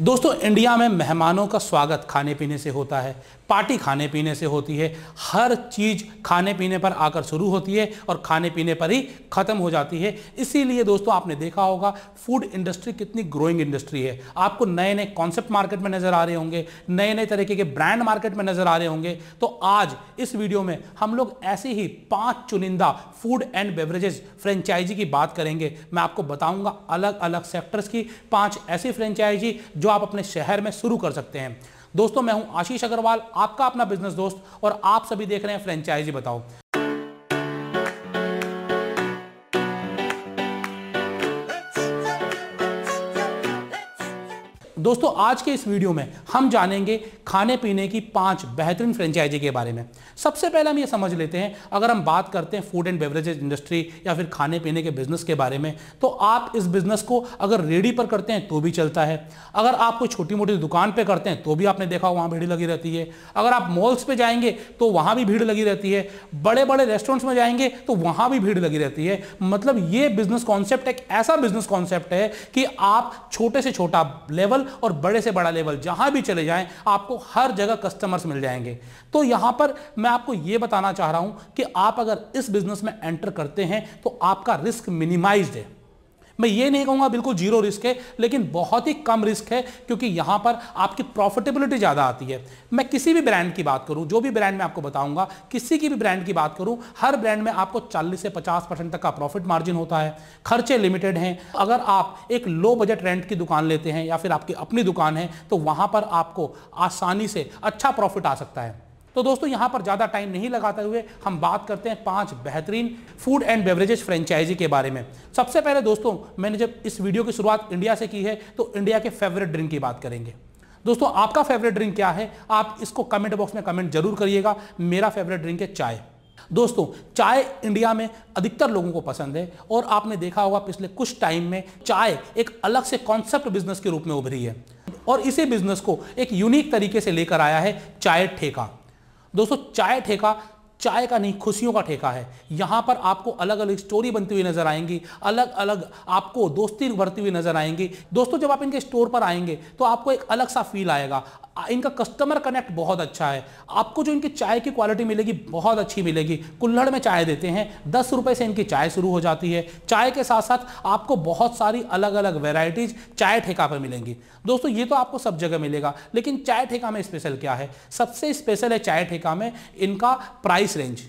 दोस्तों इंडिया में मेहमानों का स्वागत खाने पीने से होता है पार्टी खाने पीने से होती है हर चीज़ खाने पीने पर आकर शुरू होती है और खाने पीने पर ही ख़त्म हो जाती है इसीलिए दोस्तों आपने देखा होगा फूड इंडस्ट्री कितनी ग्रोइंग इंडस्ट्री है आपको नए नए कॉन्सेप्ट मार्केट में नज़र आ रहे होंगे नए नए तरीके के ब्रांड मार्केट में नज़र आ रहे होंगे तो आज इस वीडियो में हम लोग ऐसे ही पाँच चुनिंदा फूड एंड बेवरेजेस फ्रेंचाइजी की बात करेंगे मैं आपको बताऊँगा अलग अलग सेक्टर्स की पाँच ऐसी फ्रेंचाइजी जो आप अपने शहर में शुरू कर सकते हैं दोस्तों मैं हूं आशीष अग्रवाल आपका अपना बिजनेस दोस्त और आप सभी देख रहे हैं फ्रेंचाइजी बताओ दोस्तों आज के इस वीडियो में हम जानेंगे खाने पीने की पांच बेहतरीन फ्रेंचाइजी के बारे में सबसे पहले हम ये समझ लेते हैं अगर हम बात करते हैं फूड एंड बेवरेजेज इंडस्ट्री या फिर खाने पीने के बिजनेस के बारे में तो आप इस बिजनेस को अगर रेडी पर करते हैं तो भी चलता है अगर आप कोई छोटी मोटी दुकान पर करते हैं तो भी आपने देखा वहाँ भीड़ लगी रहती है अगर आप मॉल्स पर जाएंगे तो वहाँ भी भीड़ लगी रहती है बड़े बड़े रेस्टोरेंट्स में जाएंगे तो वहाँ भी भीड़ लगी रहती है मतलब ये बिजनेस कॉन्सेप्ट एक ऐसा बिजनेस कॉन्सेप्ट है कि आप छोटे से छोटा लेवल और बड़े से बड़ा लेवल जहां भी चले जाएं आपको हर जगह कस्टमर्स मिल जाएंगे तो यहां पर मैं आपको यह बताना चाह रहा हूं कि आप अगर इस बिजनेस में एंटर करते हैं तो आपका रिस्क मिनिमाइज है मैं ये नहीं कहूँगा बिल्कुल जीरो रिस्क है लेकिन बहुत ही कम रिस्क है क्योंकि यहाँ पर आपकी प्रॉफिटेबिलिटी ज़्यादा आती है मैं किसी भी ब्रांड की बात करूँ जो भी ब्रांड मैं आपको बताऊँगा किसी की भी ब्रांड की बात करूँ हर ब्रांड में आपको चालीस से पचास तक का प्रॉफिट मार्जिन होता है खर्चे लिमिटेड हैं अगर आप एक लो बजट रेंट की दुकान लेते हैं या फिर आपकी अपनी दुकान है तो वहाँ पर आपको आसानी से अच्छा प्रॉफिट आ सकता है तो दोस्तों यहाँ पर ज़्यादा टाइम नहीं लगाते हुए हम बात करते हैं पाँच बेहतरीन फूड एंड बेवरेजेस फ्रेंचाइजी के बारे में सबसे पहले दोस्तों मैंने जब इस वीडियो की शुरुआत इंडिया से की है तो इंडिया के फेवरेट ड्रिंक की बात करेंगे दोस्तों आपका फेवरेट ड्रिंक क्या है आप इसको कमेंट बॉक्स में कमेंट जरूर करिएगा मेरा फेवरेट ड्रिंक है चाय दोस्तों चाय इंडिया में अधिकतर लोगों को पसंद है और आपने देखा होगा पिछले कुछ टाइम में चाय एक अलग से कॉन्सेप्ट बिजनेस के रूप में उभरी है और इसी बिजनेस को एक यूनिक तरीके से लेकर आया है चाय ठेका दोस्तों चाय ठेका चाय का नहीं खुशियों का ठेका है यहां पर आपको अलग अलग स्टोरी बनती हुई नजर आएंगी अलग अलग आपको दोस्ती बढ़ती हुई नजर आएंगी दोस्तों जब आप इनके स्टोर पर आएंगे तो आपको एक अलग सा फील आएगा इनका कस्टमर कनेक्ट बहुत अच्छा है आपको जो इनकी चाय की क्वालिटी मिलेगी बहुत अच्छी मिलेगी कुल्हड़ में चाय देते हैं दस रुपये से इनकी चाय शुरू हो जाती है चाय के साथ साथ आपको बहुत सारी अलग अलग वेराइटीज चाय ठेका पर मिलेंगी दोस्तों ये तो आपको सब जगह मिलेगा लेकिन चाय ठेका में स्पेशल क्या है सबसे स्पेशल है चाय ठेका में इनका प्राइस रेंज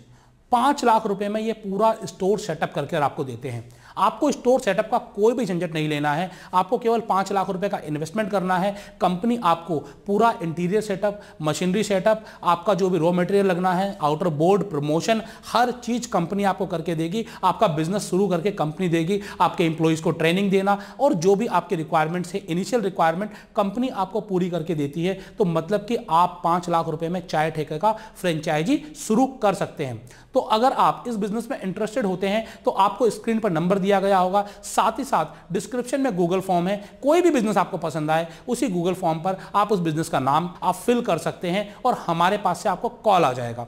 पाँच लाख रुपए में ये पूरा स्टोर सेटअप करके आपको देते हैं आपको स्टोर सेटअप का कोई भी झंझट नहीं लेना है आपको केवल पाँच लाख रुपए का इन्वेस्टमेंट करना है कंपनी आपको पूरा इंटीरियर सेटअप मशीनरी सेटअप आपका जो भी रॉ मटेरियल लगना है आउटर बोर्ड प्रमोशन हर चीज़ कंपनी आपको करके देगी आपका बिजनेस शुरू करके कंपनी देगी आपके इंप्लॉइज को ट्रेनिंग देना और जो भी आपके रिक्वायरमेंट्स है इनिशियल रिक्वायरमेंट कंपनी आपको पूरी करके देती है तो मतलब कि आप पाँच लाख रुपये में चाय ठेके का फ्रेंचाइजी शुरू कर सकते हैं तो अगर आप इस बिजनेस में इंटरेस्टेड होते हैं तो आपको स्क्रीन पर नंबर दिया गया होगा साथ ही साथ डिस्क्रिप्शन में गूगल फॉर्म है कोई भी बिजनेस आपको पसंद आए उसी गूगल फॉर्म पर आप उस बिजनेस का नाम आप फिल कर सकते हैं और हमारे पास से आपको कॉल आ जाएगा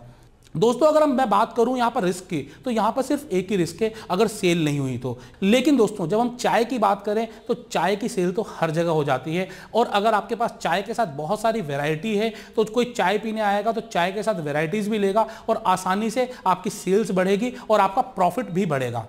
दोस्तों अगर हम मैं बात करूं यहाँ पर रिस्क की तो यहाँ पर सिर्फ एक ही रिस्क है अगर सेल नहीं हुई तो लेकिन दोस्तों जब हम चाय की बात करें तो चाय की सेल तो हर जगह हो जाती है और अगर आपके पास चाय के साथ बहुत सारी वैरायटी है तो कोई चाय पीने आएगा तो चाय के साथ वैरायटीज भी लेगा और आसानी से आपकी सेल्स बढ़ेगी और आपका प्रॉफिट भी बढ़ेगा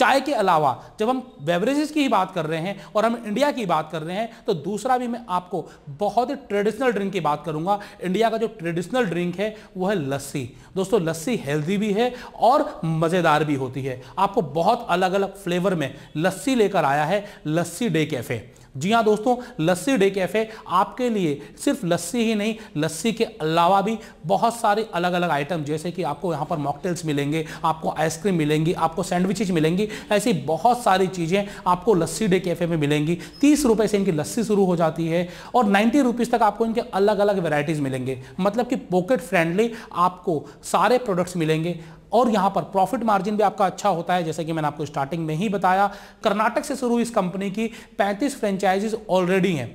चाय के अलावा जब हम बेवरेजेस की ही बात कर रहे हैं और हम इंडिया की बात कर रहे हैं तो दूसरा भी मैं आपको बहुत ही ट्रेडिशनल ड्रिंक की बात करूंगा इंडिया का जो ट्रेडिशनल ड्रिंक है वो है लस्सी दोस्तों लस्सी हेल्दी भी है और मज़ेदार भी होती है आपको बहुत अलग अलग फ्लेवर में लस्सी लेकर आया है लस्सी डे कैफ़े जी हाँ दोस्तों लस्सी डे कैफ़े आपके लिए सिर्फ लस्सी ही नहीं लस्सी के अलावा भी बहुत सारे अलग अलग आइटम जैसे कि आपको यहाँ पर मॉकटेल्स मिलेंगे आपको आइसक्रीम मिलेंगी आपको सैंडविचेज मिलेंगी ऐसी बहुत सारी चीज़ें आपको लस्सी डे कैफ़े में मिलेंगी तीस रुपये से इनकी लस्सी शुरू हो जाती है और नाइन्टी रुपीज़ तक आपको इनके अलग अलग वेराइटीज़ मिलेंगे मतलब कि पॉकेट फ्रेंडली आपको सारे प्रोडक्ट्स मिलेंगे और यहाँ पर प्रॉफिट मार्जिन भी आपका अच्छा होता है जैसे कि मैंने आपको स्टार्टिंग में ही बताया कर्नाटक से शुरू इस कंपनी की 35 फ्रेंच फ्रेंचाइजीज ऑलरेडी हैं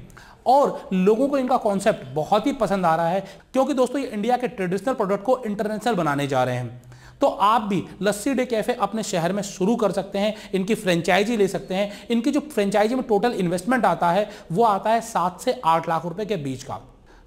और लोगों को इनका कॉन्सेप्ट बहुत ही पसंद आ रहा है क्योंकि दोस्तों ये इंडिया के ट्रेडिशनल प्रोडक्ट को इंटरनेशनल बनाने जा रहे हैं तो आप भी लस्सी डे कैफे अपने शहर में शुरू कर सकते हैं इनकी फ्रेंचाइजी ले सकते हैं इनकी जो फ्रेंचाइजी में टोटल इन्वेस्टमेंट आता है वो आता है सात से आठ लाख रुपए के बीच का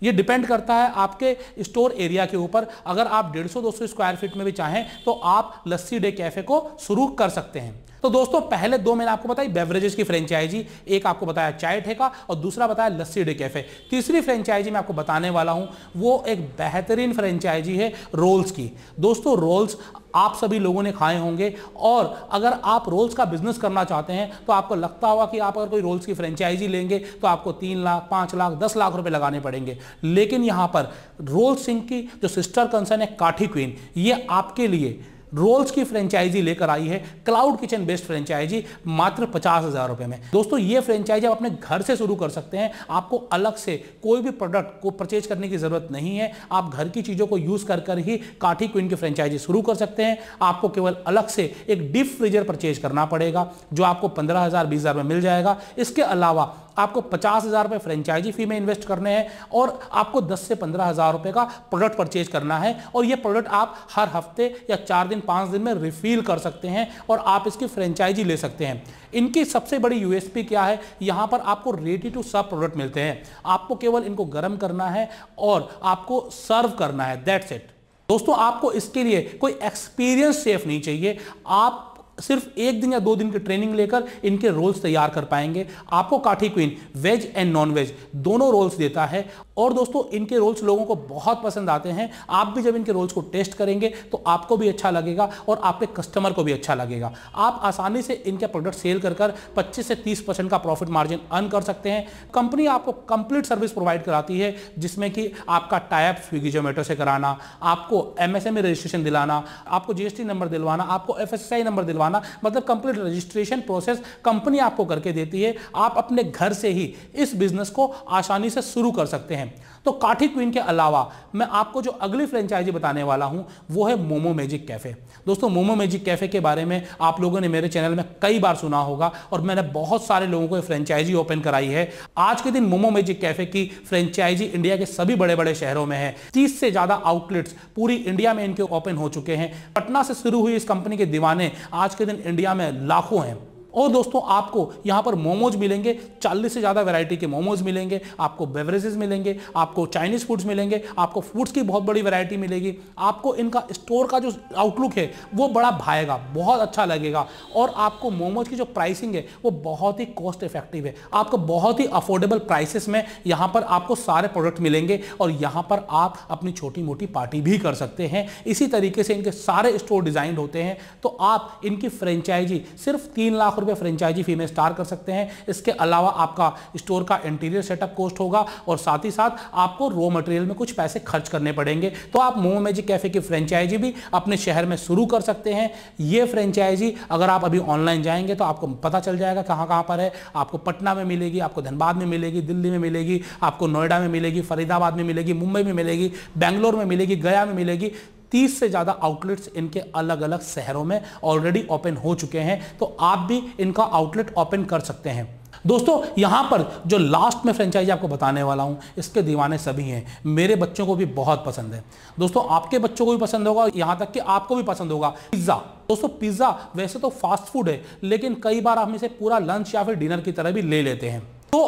ये डिपेंड करता है आपके स्टोर एरिया के ऊपर अगर आप डेढ़ सौ दो स्क्वायर फीट में भी चाहें तो आप लस्सी डे कैफे को शुरू कर सकते हैं तो दोस्तों पहले दो मैंने आपको बताई बेवरेजेस की फ्रेंचाइजी एक आपको बताया चाय ठेका और दूसरा बताया लस्सी डे कैफे तीसरी फ्रेंचाइजी मैं आपको बताने वाला हूं वो एक बेहतरीन फ्रेंचाइजी है रोल्स की दोस्तों रोल्स आप सभी लोगों ने खाए होंगे और अगर आप रोल्स का बिजनेस करना चाहते हैं तो आपको लगता होगा कि आप अगर कोई रोल्स की फ्रेंचाइजी लेंगे तो आपको तीन लाख पाँच लाख दस लाख रुपए लगाने पड़ेंगे लेकिन यहाँ पर रोल सिंह की जो सिस्टर कंसर्न है काठी क्वीन ये आपके लिए रोल्स की फ्रेंचाइजी लेकर आई है क्लाउड किचन बेस्ड फ्रेंचाइजी मात्र पचास हज़ार रुपये में दोस्तों ये फ्रेंचाइजी आप अपने घर से शुरू कर सकते हैं आपको अलग से कोई भी प्रोडक्ट को परचेज करने की ज़रूरत नहीं है आप घर की चीज़ों को यूज़ कर कर ही काठी क्वीन की फ्रेंचाइजी शुरू कर सकते हैं आपको केवल अलग से एक डीप फ्रीजर परचेज करना पड़ेगा जो आपको पंद्रह हज़ार बीस हज़ार में मिल जाएगा इसके अलावा आपको पचास हज़ार रुपये फ्रेंचाइजी फी में इन्वेस्ट करने हैं और आपको दस से पंद्रह हज़ार रुपये का प्रोडक्ट परचेज करना है और ये प्रोडक्ट आप हर हफ्ते या चार दिन पाँच दिन में रिफील कर सकते हैं और आप इसकी फ्रेंचाइजी ले सकते हैं इनकी सबसे बड़ी यूएसपी क्या है यहाँ पर आपको रेडी टू सर्व प्रोडक्ट मिलते हैं आपको केवल इनको गर्म करना है और आपको सर्व करना है दैट्स इट दोस्तों आपको इसके लिए कोई एक्सपीरियंस सेफ नहीं चाहिए आप सिर्फ एक दिन या दो दिन की ट्रेनिंग लेकर इनके रोल्स तैयार कर पाएंगे आपको Kathi queen veg and non veg दोनों रोल्स देता है और दोस्तों इनके रोल्स लोगों को बहुत पसंद आते हैं आप भी जब इनके रोल्स को टेस्ट करेंगे तो आपको भी अच्छा लगेगा और आपके कस्टमर को भी अच्छा लगेगा आप आसानी से इनके प्रोडक्ट सेल कर कर पच्चीस से तीस परसेंट का प्रॉफिट मार्जिन अर्न कर सकते हैं कंपनी आपको कंप्लीट सर्विस प्रोवाइड कराती है जिसमें कि आपका टाइप स्विगी जोमेटो से कराना आपको एम रजिस्ट्रेशन e दिलाना आपको जीएसटी नंबर दिलवाना आपको एफ नंबर दिलवाना करवाना मतलब कंप्लीट रजिस्ट्रेशन प्रोसेस कंपनी आपको करके देती है आप अपने घर से ही इस बिजनेस को आसानी से शुरू कर सकते हैं तो काठी क्वीन के अलावा मैं आपको जो अगली फ्रेंचाइजी बताने वाला हूं वो है मोमो मैजिक कैफे दोस्तों मोमो मैजिक कैफे के बारे में आप लोगों ने मेरे चैनल में कई बार सुना होगा और मैंने बहुत सारे लोगों को फ्रेंचाइजी ओपन कराई है आज के दिन मोमो मैजिक कैफे की फ्रेंचाइजी इंडिया के सभी बड़े बड़े शहरों में है तीस से ज्यादा आउटलेट्स पूरी इंडिया में इनके ओपन हो चुके हैं पटना से शुरू हुई इस कंपनी के दीवाने आज के दिन इंडिया में लाखों हैं और दोस्तों आपको यहाँ पर मोमोज मिलेंगे 40 से ज़्यादा वैरायटी के मोमोज मिलेंगे आपको बेवरेजेस मिलेंगे आपको चाइनीज़ फूड्स मिलेंगे आपको फूड्स की बहुत बड़ी वैरायटी मिलेगी आपको इनका स्टोर का जो आउटलुक है वो बड़ा भाएगा बहुत अच्छा लगेगा और आपको मोमोज की जो प्राइसिंग है वो बहुत ही कॉस्ट इफेक्टिव है आपको बहुत ही अफोर्डेबल प्राइसेस में यहाँ पर आपको सारे प्रोडक्ट मिलेंगे और यहाँ पर आप अपनी छोटी मोटी पार्टी भी कर सकते हैं इसी तरीके से इनके सारे स्टोर डिजाइंड होते हैं तो आप इनकी फ्रेंचाइजी सिर्फ तीन लाख लाख रुपए फ्रेंचाइजी फी में स्टार कर सकते हैं इसके अलावा आपका स्टोर का इंटीरियर सेटअप कॉस्ट होगा और साथ ही साथ आपको रॉ मटेरियल में कुछ पैसे खर्च करने पड़ेंगे तो आप मोमो मैजिक कैफे की फ्रेंचाइजी भी अपने शहर में शुरू कर सकते हैं ये फ्रेंचाइजी अगर आप अभी ऑनलाइन जाएंगे तो आपको पता चल जाएगा कहाँ कहाँ पर है आपको पटना में मिलेगी आपको धनबाद में मिलेगी दिल्ली में मिलेगी आपको नोएडा में मिलेगी फरीदाबाद में मिलेगी मुंबई में मिलेगी बैंगलोर में मिलेगी गया में मिलेगी तीस से ज़्यादा आउटलेट्स इनके अलग अलग शहरों में ऑलरेडी ओपन हो चुके हैं तो आप भी इनका आउटलेट ओपन कर सकते हैं दोस्तों यहां पर जो लास्ट में फ्रेंचाइजी आपको बताने वाला हूं इसके दीवाने सभी हैं मेरे बच्चों को भी बहुत पसंद है दोस्तों आपके बच्चों को भी पसंद होगा यहां तक कि आपको भी पसंद होगा पिज़्ज़ा दोस्तों पिज़्ज़ा वैसे तो फास्ट फूड है लेकिन कई बार हम इसे पूरा लंच या फिर डिनर की तरह भी ले लेते हैं तो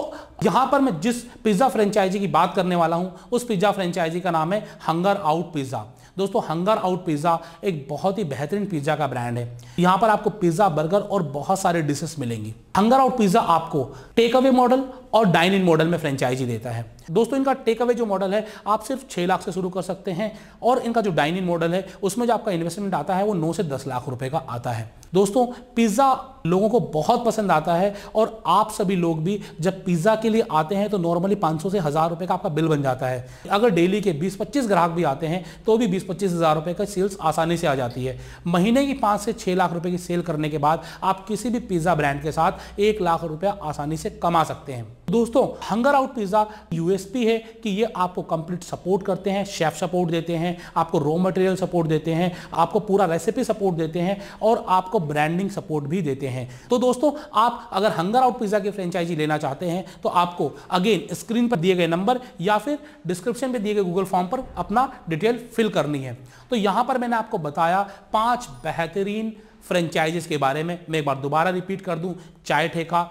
यहां पर मैं जिस पिज़्ज़ा फ्रेंचाइजी की बात करने वाला हूँ उस पिज़्ज़ा फ्रेंचाइजी का नाम है हंगर आउट पिज़्ज़ा दोस्तों हंगर आउट पिज़्ज़ा एक बहुत ही बेहतरीन पिज़्ज़ा का ब्रांड है यहां पर आपको पिज़्ज़ा बर्गर और बहुत सारे डिशेस मिलेंगी हंगर आउट पिज़्ज़ा आपको टेक अवे मॉडल और डाइन इन मॉडल में फ्रेंचाइजी देता है दोस्तों इनका टेक अवे जो मॉडल है आप सिर्फ छह लाख से शुरू कर सकते हैं और इनका जो डाइन इन मॉडल है उसमें जो आपका इन्वेस्टमेंट आता है वो नौ से दस लाख रुपए का आता है दोस्तों पिज़्ज़ा लोगों को बहुत पसंद आता है और आप सभी लोग भी जब पिज़्ज़ा के लिए आते हैं तो नॉर्मली 500 से हज़ार रुपए का आपका बिल बन जाता है अगर डेली के 20-25 ग्राहक भी आते हैं तो भी 20-25 हज़ार रुपए का सेल्स आसानी से आ जाती है महीने की पाँच से छः लाख रुपए की सेल करने के बाद आप किसी भी पिज़्ज़ा ब्रांड के साथ एक लाख रुपया आसानी से कमा सकते हैं दोस्तों हंगर आउट पिज़्ज़ा यूएसपी है कि ये आपको कंप्लीट सपोर्ट करते हैं शेफ़ सपोर्ट देते हैं आपको रॉ मटेरियल सपोर्ट देते हैं आपको पूरा रेसिपी सपोर्ट देते हैं और आपको ब्रांडिंग सपोर्ट भी देते हैं हैं तो दोस्तों आप अगर हंगर आउट पिज़्ज़ा की फ्रेंचाइजी लेना चाहते हैं तो आपको अगेन स्क्रीन पर दिए गए नंबर या फिर डिस्क्रिप्शन में दिए गए गूगल फॉर्म पर अपना डिटेल फिल करनी है तो यहां पर मैंने आपको बताया पांच बेहतरीन फ्रेंचाइजेस के बारे में मैं एक बार दोबारा रिपीट कर दूं Chai Theka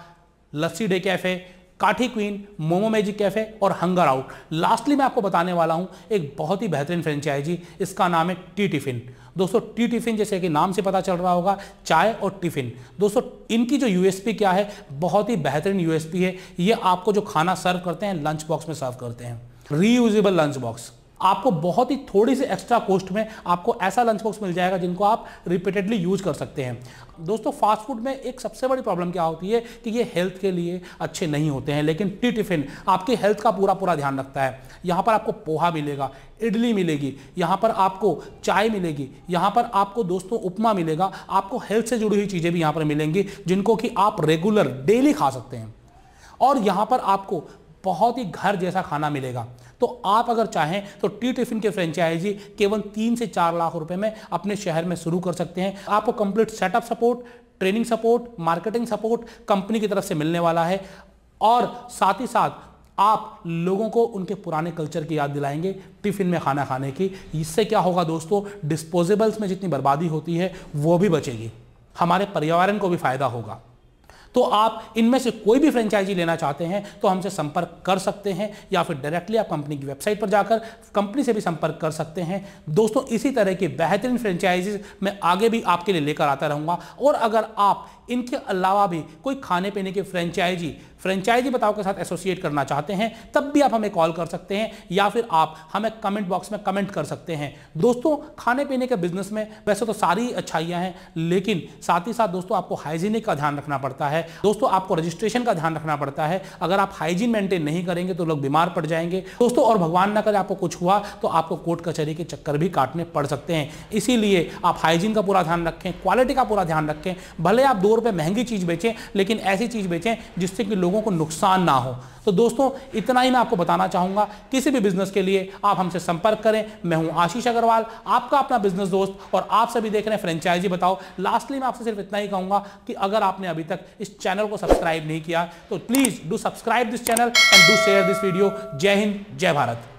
Lassi day cafe Kathi queen Momo magic cafe और हंगर आउट लास्टली मैं आपको बताने वाला हूँ एक बहुत ही बेहतरीन फ्रेंचाइजी इसका नाम है टी टिफिन दोस्तों टी टिफिन जैसे कि नाम से पता चल रहा होगा चाय और टिफिन दोस्तों इनकी जो यूएसपी क्या है बहुत ही बेहतरीन यूएसपी है ये आपको जो खाना सर्व करते हैं लंच बॉक्स में सर्व करते हैं रीयूजेबल लंच बॉक्स आपको बहुत ही थोड़ी सी एक्स्ट्रा कॉस्ट में आपको ऐसा लंच बॉक्स मिल जाएगा जिनको आप रिपीटेडली यूज कर सकते हैं दोस्तों फास्ट फूड में एक सबसे बड़ी प्रॉब्लम क्या होती है कि ये हेल्थ के लिए अच्छे नहीं होते हैं लेकिन टी टिफिन आपकी हेल्थ का पूरा पूरा ध्यान रखता है यहाँ पर आपको पोहा मिलेगा इडली मिलेगी यहाँ पर आपको चाय मिलेगी यहाँ पर आपको दोस्तों उपमा मिलेगा आपको हेल्थ से जुड़ी हुई चीज़ें भी यहाँ पर मिलेंगी जिनको कि आप रेगुलर डेली खा सकते हैं और यहाँ पर आपको बहुत ही घर जैसा खाना मिलेगा तो आप अगर चाहें तो टी टिफिन के फ्रेंचाइजी केवल तीन से चार लाख रुपए में अपने शहर में शुरू कर सकते हैं आपको complete setup support training support marketing support company की तरफ से मिलने वाला है और साथ ही साथ आप लोगों को उनके पुराने कल्चर की याद दिलाएंगे टिफिन में खाना खाने की इससे क्या होगा दोस्तों डिस्पोजेबल्स में जितनी बर्बादी होती है वो भी बचेगी हमारे पर्यावरण को भी फायदा होगा तो आप इनमें से कोई भी फ्रेंचाइजी लेना चाहते हैं तो हमसे संपर्क कर सकते हैं या फिर डायरेक्टली आप कंपनी की वेबसाइट पर जाकर कंपनी से भी संपर्क कर सकते हैं दोस्तों इसी तरह के बेहतरीन फ्रेंचाइजीज मैं आगे भी आपके लिए लेकर आता रहूँगा और अगर आप इनके अलावा भी कोई खाने पीने के फ्रेंचाइजी फ्रेंचाइजी बताओ के साथ एसोसिएट करना चाहते हैं तब भी आप हमें कॉल कर सकते हैं या फिर आप हमें कमेंट बॉक्स में कमेंट कर सकते हैं दोस्तों खाने पीने के बिजनेस में वैसे तो सारी अच्छाइयाँ हैं लेकिन साथ ही साथ दोस्तों आपको हाइजीनिक का ध्यान रखना पड़ता है दोस्तों आपको रजिस्ट्रेशन का ध्यान रखना पड़ता है अगर आप हाइजीन मेंटेन नहीं करेंगे तो लोग बीमार पड़ जाएंगे दोस्तों और भगवान ना करे आपको कुछ हुआ तो आपको कोर्ट कचहरी के चक्कर भी काटने पड़ सकते हैं इसीलिए आप हाइजीन का पूरा ध्यान रखें क्वालिटी का पूरा ध्यान रखें भले आप दो रुपए महंगी चीज़ बेचें लेकिन ऐसी चीज़ बेचें जिससे कि लोगों को नुकसान ना हो तो दोस्तों इतना ही मैं आपको बताना चाहूंगा किसी भी बिजनेस के लिए आप हमसे संपर्क करें मैं हूं आशीष अग्रवाल आपका अपना बिजनेस दोस्त और आप सभी देख रहे हैं फ्रेंचाइजी बताओ लास्टली मैं आपसे सिर्फ इतना ही कहूंगा कि अगर आपने अभी तक इस चैनल को सब्सक्राइब नहीं किया तो please do subscribe this channel and do share this video Jai Hind जय भारत